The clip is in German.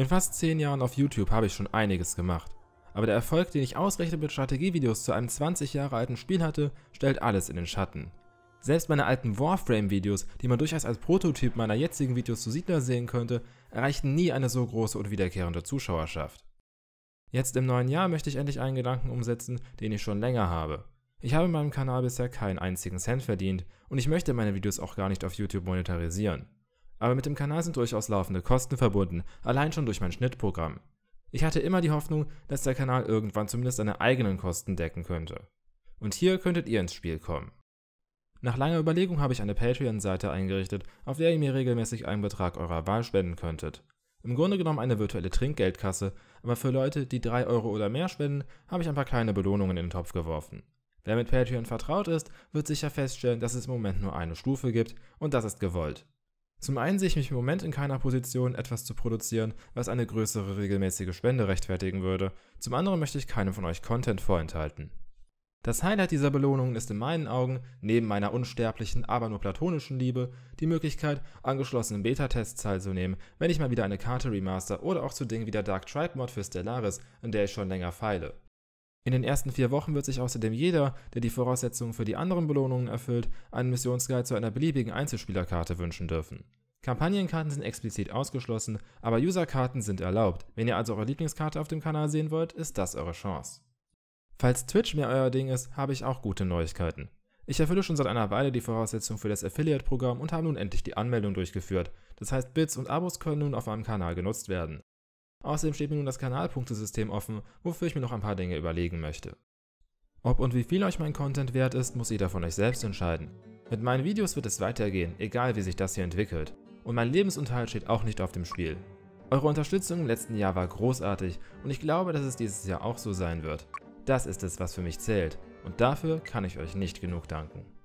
In fast 10 Jahren auf YouTube habe ich schon einiges gemacht. Aber der Erfolg, den ich ausgerechnet mit Strategievideos zu einem 20 Jahre alten Spiel hatte, stellt alles in den Schatten. Selbst meine alten Warframe-Videos, die man durchaus als Prototyp meiner jetzigen Videos zu Siedler sehen könnte, erreichten nie eine so große und wiederkehrende Zuschauerschaft. Jetzt im neuen Jahr möchte ich endlich einen Gedanken umsetzen, den ich schon länger habe. Ich habe in meinem Kanal bisher keinen einzigen Cent verdient und ich möchte meine Videos auch gar nicht auf YouTube monetarisieren. Aber mit dem Kanal sind durchaus laufende Kosten verbunden, allein schon durch mein Schnittprogramm. Ich hatte immer die Hoffnung, dass der Kanal irgendwann zumindest seine eigenen Kosten decken könnte. Und hier könntet ihr ins Spiel kommen. Nach langer Überlegung habe ich eine Patreon-Seite eingerichtet, auf der ihr mir regelmäßig einen Betrag eurer Wahl spenden könntet. Im Grunde genommen eine virtuelle Trinkgeldkasse, aber für Leute, die 3 Euro oder mehr spenden, habe ich ein paar kleine Belohnungen in den Topf geworfen. Wer mit Patreon vertraut ist, wird sicher feststellen, dass es im Moment nur eine Stufe gibt und das ist gewollt. Zum einen sehe ich mich im Moment in keiner Position, etwas zu produzieren, was eine größere regelmäßige Spende rechtfertigen würde. Zum anderen möchte ich keinem von euch Content vorenthalten. Das Highlight dieser Belohnungen ist in meinen Augen, neben meiner unsterblichen, aber nur platonischen Liebe, die Möglichkeit, angeschlossenen Beta-Tests teilzunehmen, wenn ich mal wieder eine Karte remaster oder auch zu Dingen wie der Dark Tribe Mod für Stellaris, in der ich schon länger feile. In den ersten vier Wochen wird sich außerdem jeder, der die Voraussetzungen für die anderen Belohnungen erfüllt, einen Missionsguide zu einer beliebigen Einzelspielerkarte wünschen dürfen. Kampagnenkarten sind explizit ausgeschlossen, aber Userkarten sind erlaubt. Wenn ihr also eure Lieblingskarte auf dem Kanal sehen wollt, ist das eure Chance. Falls Twitch mehr euer Ding ist, habe ich auch gute Neuigkeiten. Ich erfülle schon seit einer Weile die Voraussetzung für das Affiliate-Programm und habe nun endlich die Anmeldung durchgeführt. Das heißt, Bits und Abos können nun auf meinem Kanal genutzt werden. Außerdem steht mir nun das Kanalpunktesystem offen, wofür ich mir noch ein paar Dinge überlegen möchte. Ob und wie viel euch mein Content wert ist, muss jeder von euch selbst entscheiden. Mit meinen Videos wird es weitergehen, egal wie sich das hier entwickelt. Und mein Lebensunterhalt steht auch nicht auf dem Spiel. Eure Unterstützung im letzten Jahr war großartig und ich glaube, dass es dieses Jahr auch so sein wird. Das ist es, was für mich zählt und dafür kann ich euch nicht genug danken.